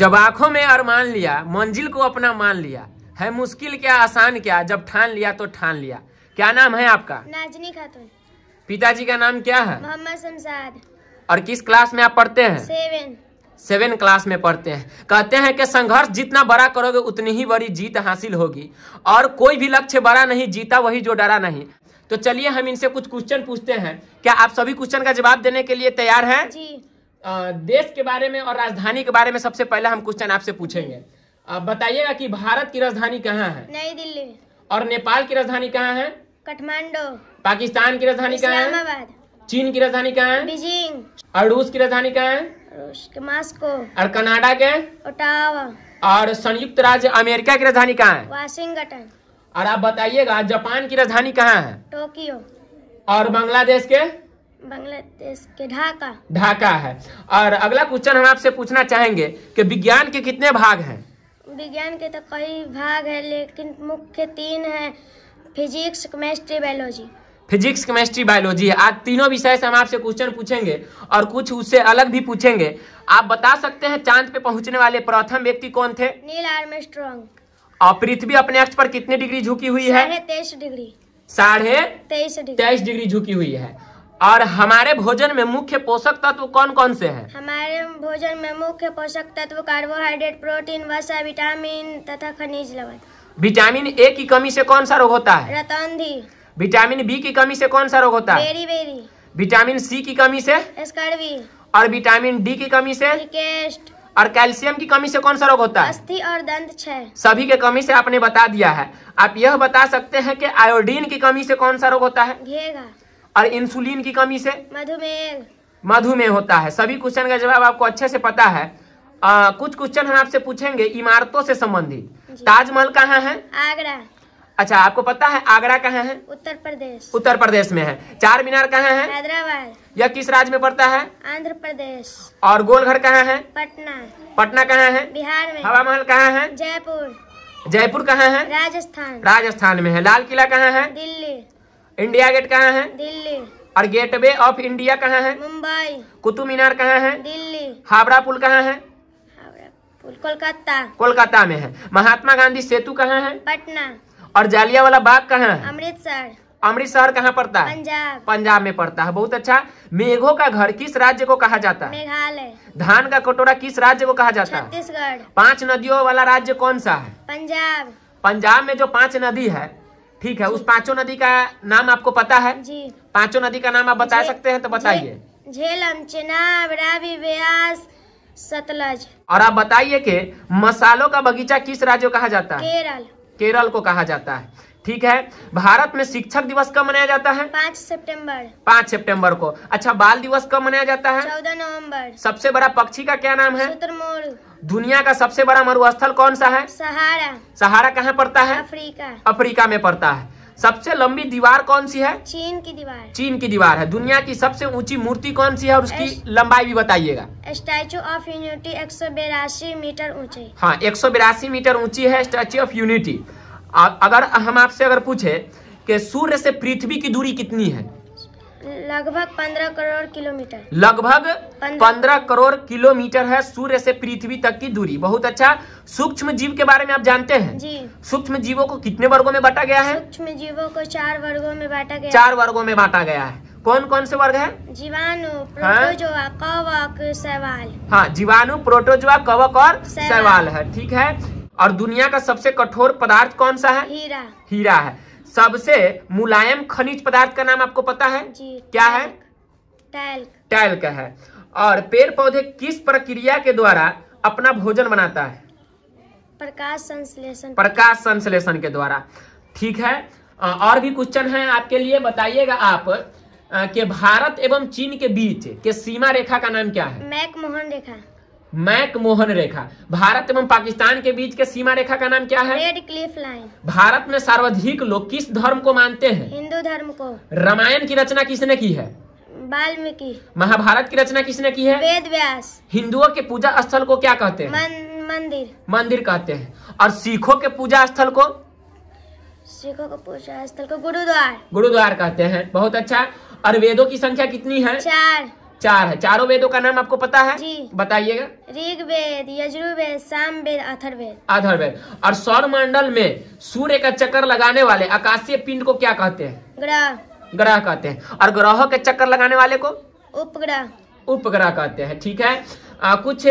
जब आंखों में अरमान लिया मंजिल को अपना मान लिया है मुश्किल क्या आसान क्या जब ठान लिया तो ठान लिया क्या नाम है आपका नाजनी खातून पिताजी का नाम क्या है मोहम्मद शमसाद और किस क्लास में आप पढ़ते हैं सेवन सेवन क्लास में पढ़ते हैं कहते हैं कि संघर्ष जितना बड़ा करोगे उतनी ही बड़ी जीत हासिल होगी और कोई भी लक्ष्य बड़ा नहीं जीता वही जो डरा नहीं तो चलिए हम इनसे कुछ क्वेश्चन पूछते हैं क्या आप सभी क्वेश्चन का जवाब देने के लिए तैयार हैं जी देश के बारे में और राजधानी के बारे में सबसे पहले हम क्वेश्चन आपसे पूछेंगे बताइएगा कि भारत की राजधानी कहाँ है नई दिल्ली और नेपाल की राजधानी कहाँ है काठमांडू पाकिस्तान की राजधानी कहाँ है चीन की राजधानी कहाँ है बीजिंग और रूस की राजधानी कहाँ है मास्को और कनाडा के ओटावा और संयुक्त राज्य अमेरिका की राजधानी कहाँ है वाशिंगटन और आप बताइएगा जापान की राजधानी कहाँ है टोक्यो और बांग्लादेश के बांग्लादेश के ढाका ढाका है और अगला क्वेश्चन हम आपसे पूछना चाहेंगे कि विज्ञान के कितने भाग हैं विज्ञान के तो कई भाग है लेकिन मुख्य तीन है physics chemistry biology physics chemistry biology है आज तीनों विषय से हम आपसे क्वेश्चन पूछेंगे और कुछ उससे अलग भी पूछेंगे आप बता सकते हैं चांद पे पहुंचने वाले प्रथम व्यक्ति कौन थे नील आर्मस्ट्रांग और पृथ्वी अपने अक्ष पर कितने डिग्री झुकी हुई है तेईस डिग्री साढ़े तेईस डिग्री झुकी हुई है और हमारे भोजन में मुख्य पोषक तत्व कौन कौन से हैं? हमारे भोजन में मुख्य पोषक तत्व कार्बोहाइड्रेट प्रोटीन वसा विटामिन तथा खनिज लवण विटामिन ए की कमी से कौन सा रोग होता है रतौंधी विटामिन बी की कमी से कौन सा रोग होता है बेरी बेरी विटामिन सी की कमी से स्कर्वी और विटामिन डी की कमी से रिकेस्ट और कैल्शियम की कमी से कौन सा रोग होता है अस्थि और दंत छह सभी के कमी से आपने बता दिया है आप यह बता सकते हैं कि आयोडीन की कमी से कौन सा रोग होता है घेगा और इंसुलिन की कमी से मधुमेह मधुमेह होता है सभी क्वेश्चन का जवाब आपको अच्छे से पता है आ, कुछ क्वेश्चन हम आपसे पूछेंगे इमारतों से संबंधित ताजमहल कहाँ है आगरा अच्छा आपको पता है आगरा कहाँ है उत्तर प्रदेश उत्तर प्रदेश में है चार मीनार कहाँ है हैदराबाद यह किस राज्य में पड़ता है आंध्र प्रदेश और गोलघर कहाँ है पटना पटना कहाँ है बिहार में हवा महल कहाँ है जयपुर जयपुर कहाँ है राजस्थान राजस्थान में है लाल किला कहाँ है दिल्ली इंडिया गेट कहाँ है दिल्ली और गेटवे ऑफ इंडिया कहाँ है मुंबई कुतुब मीनार कहाँ है दिल्ली हावड़ा पुल कहाँ है कोलकाता कोलकाता में है महात्मा गांधी सेतु कहाँ है पटना और जालिया वाला बाग कहाँ है अमृतसर अमृतसर कहाँ पड़ता है पंजाब पंजाब में पड़ता है बहुत अच्छा मेघों का घर किस राज्य को कहा जाता है मेघालय धान का कटोरा किस राज्य को कहा जाता है छत्तीसगढ़ पांच नदियों वाला राज्य कौन सा है पंजाब पंजाब में जो पांच नदी है ठीक है उस पांचों नदी का नाम आपको पता है जी पांचों नदी का नाम आप बता सकते हैं तो बताइए झेलम चेनाब रावी व्यास सतलज और आप बताइए कि मसालों का बगीचा किस राज्य कहा जाता है केरल केरल को कहा जाता है ठीक है भारत में शिक्षक दिवस कब मनाया जाता है पाँच सितंबर पाँच सितंबर को अच्छा बाल दिवस कब मनाया जाता है चौदह नवंबर सबसे बड़ा पक्षी का क्या नाम है दुनिया का सबसे बड़ा मरुस्थल कौन सा है सहारा सहारा कहाँ पड़ता है अफ्रीका अफ्रीका में पड़ता है सबसे लंबी दीवार कौन सी है चीन की दीवार चीन की दीवार है दुनिया की सबसे ऊंची मूर्ति कौन सी है और उसकी एस... लंबाई भी बताइएगा स्टैचू ऑफ यूनिटी एक मीटर ऊंची हाँ एक मीटर ऊंची है स्टैचू ऑफ यूनिटी अगर हम आपसे अगर पूछे कि सूर्य से पृथ्वी की दूरी कितनी है लगभग पंद्रह करोड़ किलोमीटर लगभग पंद्रह करोड़ किलोमीटर है सूर्य से पृथ्वी तक की दूरी बहुत अच्छा सूक्ष्म जीव के बारे में आप जानते हैं जी सूक्ष्म जीवों को कितने वर्गों में बांटा गया है सूक्ष्म जीवों को चार वर्गों में बांटा गया चार वर्गों में बांटा गया है कौन कौन से वर्ग है जीवाणु हाँ। प्रोटोजोआ कवक सवाल हाँ जीवाणु प्रोटोजोआ कवक और सवाल है ठीक है और दुनिया का सबसे कठोर पदार्थ कौन सा है हीरा हीरा है सबसे मुलायम खनिज पदार्थ का नाम आपको पता है जी, क्या है टैल्क टैल्क है और पेड़ पौधे किस प्रक्रिया के द्वारा अपना भोजन बनाता है प्रकाश संश्लेषण प्रकाश संश्लेषण के द्वारा ठीक है और भी क्वेश्चन है आपके लिए बताइएगा आप के भारत एवं चीन के बीच के सीमा रेखा का नाम क्या है मैकमोहन रेखा मैकमोहन रेखा भारत एवं पाकिस्तान के बीच के सीमा रेखा का नाम क्या है रेड क्लिफ लाइन भारत में सर्वाधिक लोग किस धर्म को मानते हैं हिंदू धर्म को रामायण की रचना किसने की है वाल्मीकि महाभारत की रचना किसने की है वेद व्यास हिंदुओं के पूजा स्थल को क्या कहते हैं मन, मंदिर मंदिर कहते हैं और सिखों के पूजा स्थल को सिखों को पूजा स्थल को गुरुद्वार गुरुद्वार कहते हैं बहुत अच्छा और वेदों की संख्या कितनी है चार चार है चारों वेदों का नाम आपको पता है बताइएगा ऋग वेद यजुर्वेद वेद अथर्वेद अथर्वेद और सौर मंडल में सूर्य का चक्कर लगाने वाले आकाशीय पिंड को क्या कहते हैं ग्रह ग्रह कहते हैं और ग्रहों के चक्कर लगाने वाले को उपग्रह उपग्रह कहते हैं ठीक है आ, कुछ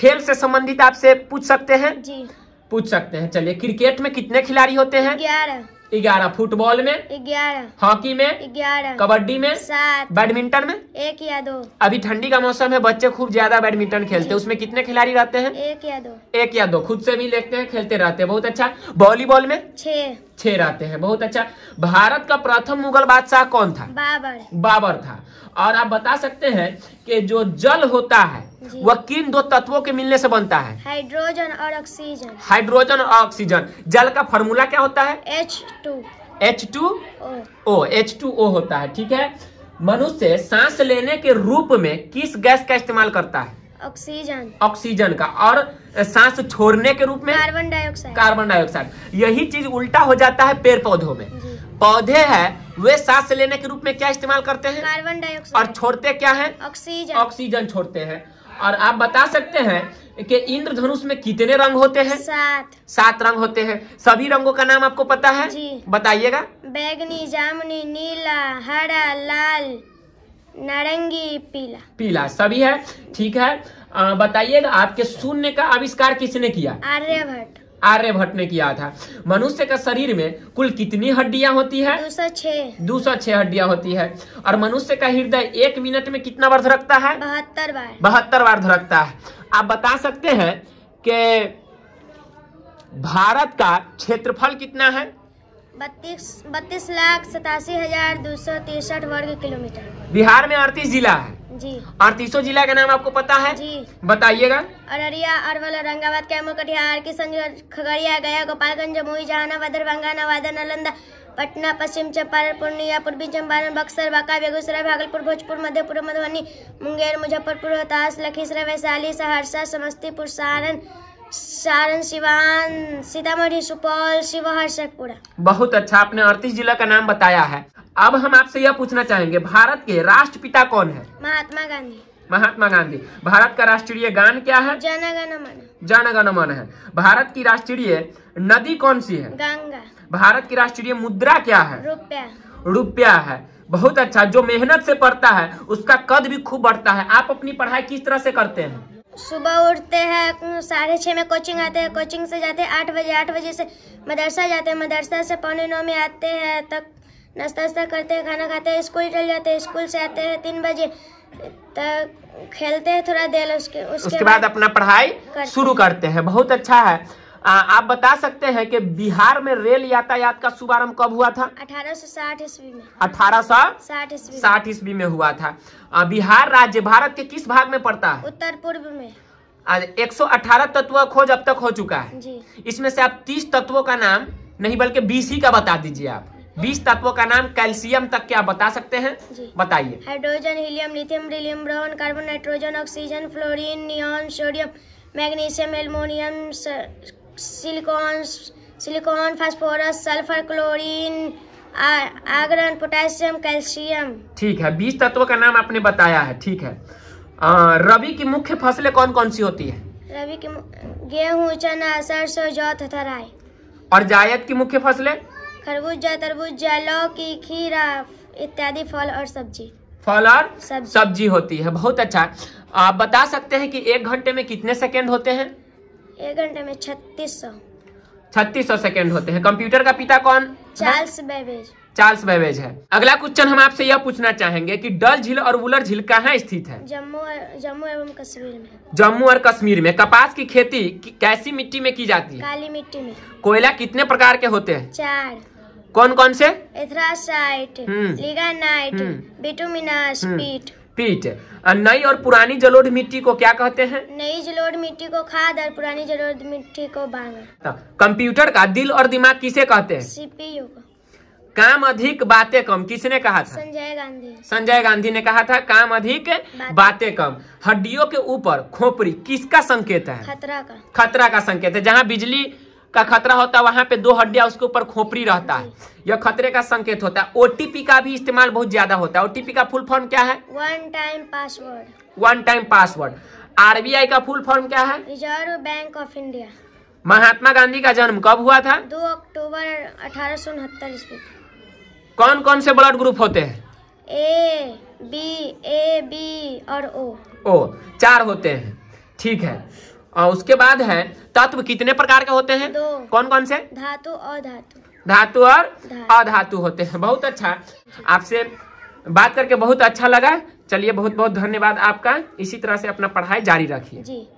खेल से संबंधित आपसे पूछ सकते हैं जी पूछ सकते हैं चलिए क्रिकेट में कितने खिलाड़ी होते हैं ग्यारह ग्यारह फुटबॉल में ग्यारह हॉकी में ग्यारह कबड्डी में सात बैडमिंटन में एक या दो अभी ठंडी का मौसम है बच्चे खूब ज्यादा बैडमिंटन खेलते हैं उसमें कितने खिलाड़ी रहते हैं एक या दो एक या दो खुद से भी देखते हैं खेलते रहते हैं बहुत अच्छा वॉलीबॉल में छह छह रहते हैं बहुत अच्छा भारत का प्रथम मुगल बादशाह कौन था बाबर बाबर था और आप बता सकते हैं कि जो जल होता है वह किन दो तत्वों के मिलने से बनता है हाइड्रोजन और ऑक्सीजन हाइड्रोजन और ऑक्सीजन जल का फॉर्मूला क्या होता है H two H two O H two O होता है ठीक है मनुष्य सांस लेने के रूप में किस गैस का इस्तेमाल करता है ऑक्सीजन ऑक्सीजन का और सांस छोड़ने के रूप में कार्बन डाइऑक्साइड कार्बन डाइऑक्साइड यही चीज उल्टा हो जाता है पेड़ पौधों में पौधे है वे सांस लेने के रूप में क्या इस्तेमाल करते हैं कार्बन डाइऑक्साइड और छोड़ते क्या है ऑक्सीजन ऑक्सीजन छोड़ते हैं और आप बता सकते हैं कि इंद्रधनुष में कितने रंग होते हैं सात सात रंग होते हैं सभी रंगों का नाम आपको पता है बताइएगा बैगनी जामुनी नीला हरा लाल नारंगी पीला पीला सभी है ठीक है बताइएगा आपके शून्य का आविष्कार किसने किया आर्यभट्ट आर्यभट्ट ने किया था मनुष्य का शरीर में कुल कितनी हड्डियां होती है दो सौ छह दो सौ छह हड्डियां होती है और मनुष्य का हृदय एक मिनट में कितना बार धड़कता है बहत्तर बार बहत्तर बार धड़कता है आप बता सकते हैं कि भारत का क्षेत्रफल कितना है बत्तीस बत्तीस लाख सतासी हजार दो सौ तिरसठ वर्ग किलोमीटर बिहार में अड़तीस जिला है जी अड़तीसों जिला का नाम आपको पता है जी बताइएगा अररिया अरवल औरंगाबाद कैमो कटिहार किशनगंज खगड़िया गया गोपालगंज जमुई जहानाबाद दरभंगा नवादा नालंदा पटना पश्चिम चंपारण पूर्णिया पूर्वी चंपारण बक्सर बांका बेगूसराय भागलपुर भोजपुर मधेपुर मधुबनी मुंगेर मुजफ्फरपुर रोहतास लखीसराय वैशाली सहरसा समस्तीपुर सारण सारण सिवान सीतामढ़ी सुपौल शिवहर शेखपुरा बहुत अच्छा आपने अड़तीस जिला का नाम बताया है अब हम आपसे यह पूछना चाहेंगे भारत के राष्ट्रपिता कौन है महात्मा गांधी महात्मा गांधी भारत का राष्ट्रीय गान क्या है जनगण मन मन है भारत की राष्ट्रीय नदी कौन सी है गंगा भारत की राष्ट्रीय मुद्रा क्या है रुपया रुपया है बहुत अच्छा जो मेहनत से पढ़ता है उसका कद भी खूब बढ़ता है आप अपनी पढ़ाई किस तरह से करते हैं सुबह उठते हैं साढ़े छः में कोचिंग आते हैं कोचिंग से जाते हैं आठ बजे आठ बजे से मदरसा जाते हैं मदरसा से पौने नौ में आते हैं तक नाश्ता वास्ता करते हैं खाना खाते हैं स्कूल चल जाते हैं स्कूल से आते हैं तीन बजे तक खेलते हैं थोड़ा देर उसके उसके, उसके बाद, बाद अपना पढ़ाई शुरू करते हैं बहुत अच्छा है आप बता सकते हैं कि बिहार में रेल यातायात का शुभारंभ कब हुआ था 1860 ईस्वी में अठारह सौ साठ ईस्वी में हुआ था बिहार राज्य भारत के किस भाग में पड़ता है उत्तर पूर्व में एक अठारह तत्व खोज अब तक हो चुका है जी। इसमें से आप 30 तत्वों का नाम नहीं बल्कि बीस ही का बता दीजिए आप बीस तत्वों का नाम कैल्शियम तक के आप बता सकते हैं बताइए hydrogen helium lithium beryllium boron carbon nitrogen oxygen fluorine neon sodium magnesium aluminium silicon silicon phosphorus sulphur chlorine आगरन पोटेशियम कैल्शियम ठीक है बीज तत्व का नाम आपने बताया है ठीक है रवि की मुख्य फसलें कौन कौन सी होती है रवि की गेहूँ चना सरसों जौ तथा राय और जायद की मुख्य फसलें खरबूजा तरबूज लौकी खीरा इत्यादि फल और सब्जी फल और सब्जी, सब्जी होती है बहुत अच्छा आप बता सकते हैं कि एक घंटे में कितने सेकेंड होते हैं एक घंटे में छत्तीस सौ छत्तीस सौ सेकेंड होते हैं कंप्यूटर का पिता कौन चार्ल्स बेबेज चार्ल्स बेबेज है अगला क्वेश्चन हम आपसे यह पूछना चाहेंगे कि डल झील और वुलर झील कहाँ स्थित है जम्मू जम्मू एवं कश्मीर में जम्मू और कश्मीर में कपास की खेती कैसी मिट्टी में की जाती है काली मिट्टी में कोयला कितने प्रकार के होते हैं चार कौन कौन से एथरासाइट हम्म। लिगानाइट हम्म। बिटुमिनास पीट पीट नई और पुरानी जलोढ़ मिट्टी को क्या कहते हैं नई जलोढ़ मिट्टी को खाद और पुरानी जलोढ़ मिट्टी को बांग अच्छा, कंप्यूटर का दिल और दिमाग किसे कहते हैं सीपीयू काम अधिक बातें कम किसने कहा था संजय गांधी संजय गांधी ने कहा था काम अधिक बातें कम हड्डियों के ऊपर खोपड़ी किसका संकेत है खतरा का खतरा का संकेत है जहाँ बिजली का खतरा होता है वहां पे दो हड्डियां उसके ऊपर खोपड़ी रहता है यह खतरे का संकेत होता है ओटीपी का भी इस्तेमाल बहुत ज्यादा होता है ओटीपी का फुल फॉर्म क्या है one time password one time password RBI का फुल फॉर्म क्या है reserve bank of India Mahatma Gandhi का जन्म कब हुआ था दो अक्टूबर अठारह ईस्वी कौन कौन से ब्लड ग्रुप होते हैं ए बी ए बी और ओ ओ चार होते हैं ठीक है और उसके बाद है तत्व कितने प्रकार के होते हैं कौन कौन से धातु और धातु धातु और अधातु होते हैं बहुत अच्छा आपसे बात करके बहुत अच्छा लगा चलिए बहुत बहुत धन्यवाद आपका इसी तरह से अपना पढ़ाई जारी रखिए